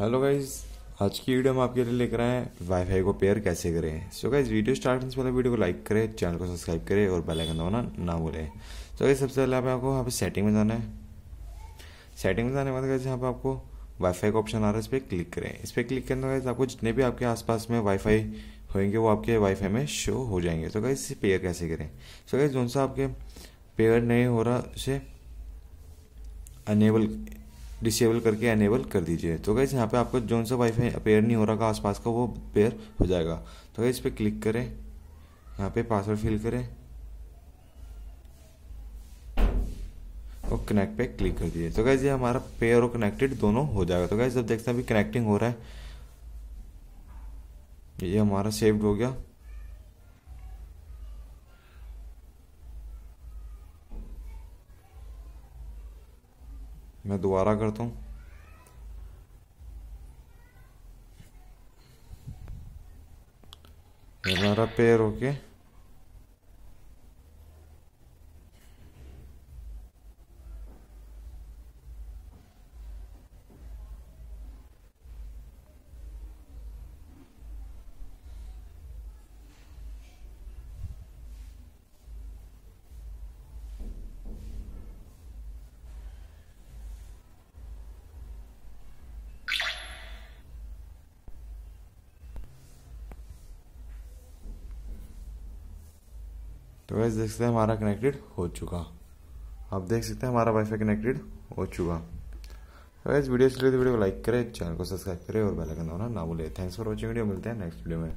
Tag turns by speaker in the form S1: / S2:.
S1: hello guys आज की video हम आपके लिए लेकर आए हैं वाईफाई को पेयर कैसे करें so so guys video start करने से पहले वीडियो को लाइक करें चैनल को सब्सक्राइब करें और बेल आइकन दबाना ना भूलें सो गाइज सबसे पहले आपको यहाँ पे सेटिंग में जाना है सेटिंग में जाने के बाद गाइज यहाँ पे आपको वाईफाई का ऑप्शन आ रहा है इस पर क्लिक करें इस पर क्लिक करने बाद आपको जितने भी आपके आसपास में वाईफाई होंगे वो आपके वाईफाई में शो हो जाएंगे तो गाइज इसे पेयर कैसे करें सो गाइज जो सा आपके पेयर नहीं हो रहा उसे अनेबल डिसेबल करके एनेबल कर दीजिए तो गैस यहाँ पे आपको जो सा वाईफाई अपेयर नहीं हो रहा का आसपास का वो अपेयर हो जाएगा तो गैस इस पर क्लिक करें यहाँ पे पासवर्ड फिल करें और कनेक्ट पे क्लिक कर दीजिए तो गैस ये हमारा पेयर और कनेक्टेड दोनों हो जाएगा तो गैस अब देखते हैं अभी कनेक्टिंग हो रहा है ये हमारा सेव्ड हो गया
S2: मैं दोबारा करता हूँ
S3: हमारा पेयर होके
S1: तो गैस देख सकते हैं हमारा कनेक्टेड हो चुका आप देख सकते हैं हमारा वाईफाई कनेक्टेड हो चुका तो गैस वीडियो तो वीडियो को लाइक करें चैनल को सब्सक्राइब करें और बेलाइकन आइकन ना भूलें थैंक्स फॉर वॉचिंग वीडियो मिलते हैं नेक्स्ट वीडियो में